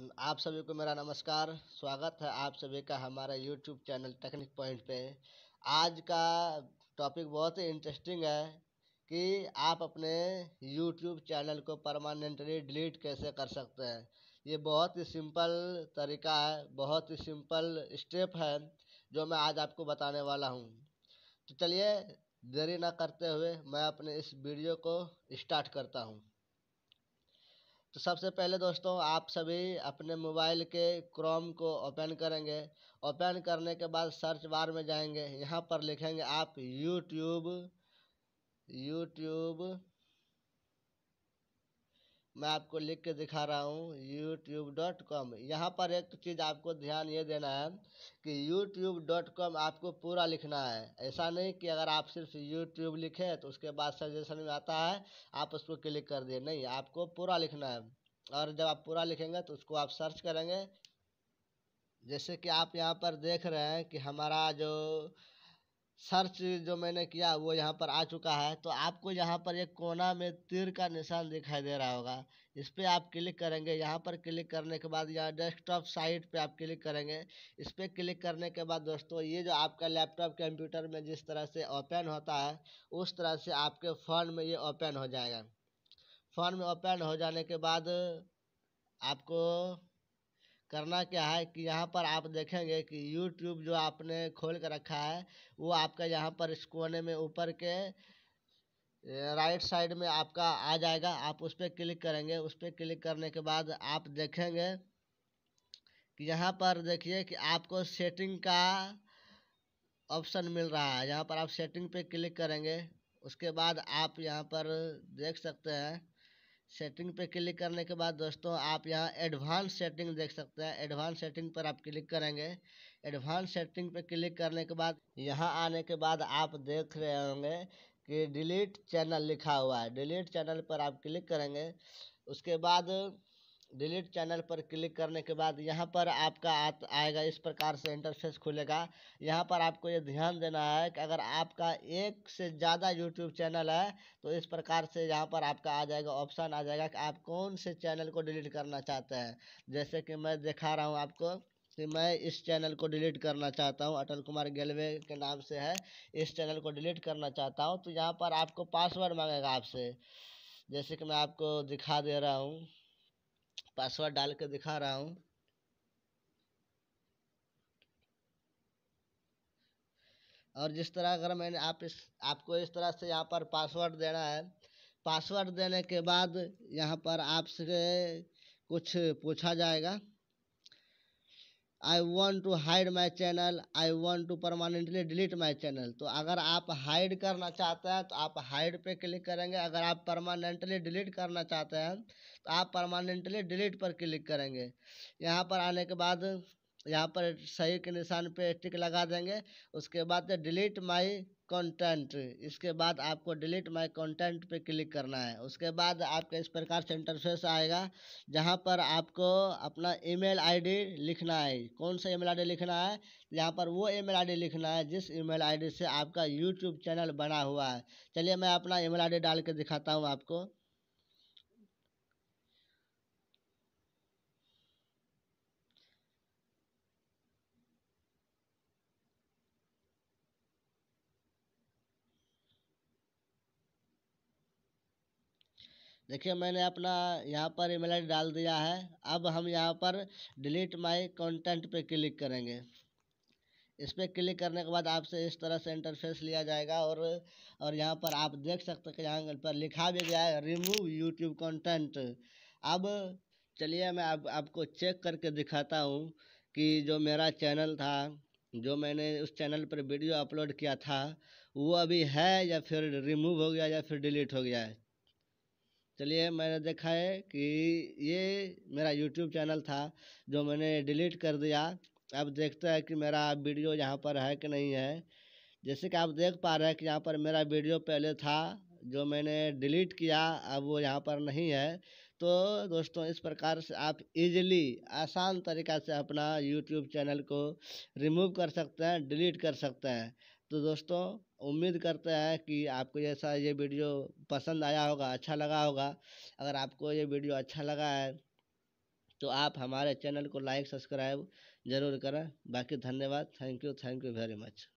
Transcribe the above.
आप सभी को मेरा नमस्कार स्वागत है आप सभी का हमारा यूट्यूब चैनल टेक्निक पॉइंट पे आज का टॉपिक बहुत ही इंटरेस्टिंग है कि आप अपने यूट्यूब चैनल को परमानेंटली डिलीट कैसे कर सकते हैं ये बहुत ही सिंपल तरीका है बहुत ही सिंपल स्टेप है जो मैं आज आपको बताने वाला हूँ तो चलिए देरी ना करते हुए मैं अपने इस वीडियो को स्टार्ट करता हूँ तो सबसे पहले दोस्तों आप सभी अपने मोबाइल के क्रोम को ओपन करेंगे ओपन करने के बाद सर्च बार में जाएंगे यहाँ पर लिखेंगे आप यूट्यूब यूट्यूब मैं आपको लिख के दिखा रहा हूँ यूट्यूब डॉट कॉम यहाँ पर एक चीज़ आपको ध्यान ये देना है कि यूट्यूब डॉट कॉम आपको पूरा लिखना है ऐसा नहीं कि अगर आप सिर्फ यूट्यूब लिखें तो उसके बाद सजेशन में आता है आप उसको क्लिक कर दिए नहीं आपको पूरा लिखना है और जब आप पूरा लिखेंगे तो उसको आप सर्च करेंगे जैसे कि आप यहाँ पर देख रहे हैं कि हमारा जो सर्च जो मैंने किया वो यहाँ पर आ चुका है तो आपको यहाँ पर एक कोना में तीर का निशान दिखाई दे रहा होगा इस पर आप क्लिक करेंगे यहाँ पर क्लिक करने के बाद यहाँ डेस्कटॉप साइट पे आप क्लिक करेंगे इस पर क्लिक करने के बाद दोस्तों ये जो आपका लैपटॉप कंप्यूटर में जिस तरह से ओपन होता है उस तरह से आपके फ़ोन में ये ओपन हो जाएगा फ़ोन में ओपन हो जाने के बाद आपको करना क्या है कि यहाँ पर आप देखेंगे कि यूट्यूब जो आपने खोल कर रखा है वो आपका यहाँ पर इस कोने में ऊपर के राइट साइड में आपका आ जाएगा आप उस पर क्लिक करेंगे उस पर क्लिक करने के बाद आप देखेंगे कि यहाँ पर देखिए कि आपको सेटिंग का ऑप्शन मिल रहा है यहाँ पर आप सेटिंग पे क्लिक करेंगे उसके बाद आप यहाँ पर देख सकते हैं सेटिंग पे क्लिक करने के बाद दोस्तों आप यहाँ एडवांस सेटिंग देख सकते हैं एडवांस सेटिंग पर आप क्लिक करेंगे एडवांस सेटिंग पे क्लिक करने के बाद यहाँ आने के बाद आप देख रहे होंगे कि डिलीट चैनल लिखा हुआ है डिलीट चैनल पर आप क्लिक करेंगे उसके बाद डिलीट चैनल पर क्लिक करने के बाद यहाँ पर आपका आत आएगा इस प्रकार से इंटरफेस खुलेगा यहाँ पर आपको ये ध्यान देना है कि अगर आपका एक से ज़्यादा यूट्यूब चैनल है तो इस प्रकार से यहाँ पर आपका आ जाएगा ऑप्शन आ जाएगा कि आप कौन से चैनल को डिलीट करना चाहते हैं जैसे कि मैं दिखा रहा हूँ आपको कि मैं इस चैनल को डिलीट करना चाहता हूँ अटल कुमार गेलवे के नाम से है इस चैनल को डिलीट करना चाहता हूँ तो यहाँ पर आपको पासवर्ड मांगेगा आपसे जैसे कि मैं आपको दिखा दे रहा हूँ पासवर्ड डाल के दिखा रहा हूँ और जिस तरह अगर मैंने आप इस आपको इस तरह से यहाँ पर पासवर्ड देना है पासवर्ड देने के बाद यहाँ पर आपसे कुछ पूछा जाएगा I want to hide my channel I want to permanently delete my channel तो अगर आप हाइड करना चाहते हैं तो आप हाइड पे क्लिक करेंगे अगर आप परमानेंटली डिलीट करना चाहते हैं तो आप परमानेंटली डिलीट पर क्लिक करेंगे यहाँ पर आने के बाद यहाँ पर सही के निशान पे टिक लगा देंगे उसके बाद डिलीट माई कंटेंट इसके बाद आपको डिलीट माय कंटेंट पे क्लिक करना है उसके बाद आपका इस प्रकार से इंटरफेस आएगा जहाँ पर आपको अपना ईमेल आईडी लिखना है कौन सा ईमेल आईडी लिखना है यहाँ पर वो ईमेल आईडी लिखना है जिस ईमेल आईडी से आपका यूट्यूब चैनल बना हुआ है चलिए मैं अपना ई मेल डाल के दिखाता हूँ आपको देखिए मैंने अपना यहाँ पर ईमेल आई डाल दिया है अब हम यहाँ पर डिलीट माय कंटेंट पे क्लिक करेंगे इस पर क्लिक करने के बाद आपसे इस तरह से इंटरफेस लिया जाएगा और और यहाँ पर आप देख सकते हैं कि यहाँ पर लिखा भी गया है रिमूव यूट्यूब कंटेंट अब चलिए मैं अब आपको चेक करके दिखाता हूँ कि जो मेरा चैनल था जो मैंने उस चैनल पर वीडियो अपलोड किया था वो अभी है या फिर रिमूव हो गया या फिर डिलीट हो गया है चलिए मैंने देखा है कि ये मेरा यूट्यूब चैनल था जो मैंने डिलीट कर दिया अब देखते हैं कि मेरा वीडियो यहाँ पर है कि नहीं है जैसे कि आप देख पा रहे हैं कि यहाँ पर मेरा वीडियो पहले था जो मैंने डिलीट किया अब वो यहाँ पर नहीं है तो दोस्तों इस प्रकार से आप इजीली आसान तरीक़ा से अपना यूट्यूब चैनल को रिमूव कर सकते हैं डिलीट कर सकते हैं तो दोस्तों उम्मीद करते हैं कि आपको जैसा ये वीडियो पसंद आया होगा अच्छा लगा होगा अगर आपको ये वीडियो अच्छा लगा है तो आप हमारे चैनल को लाइक सब्सक्राइब ज़रूर करें बाकी धन्यवाद thank you thank you very much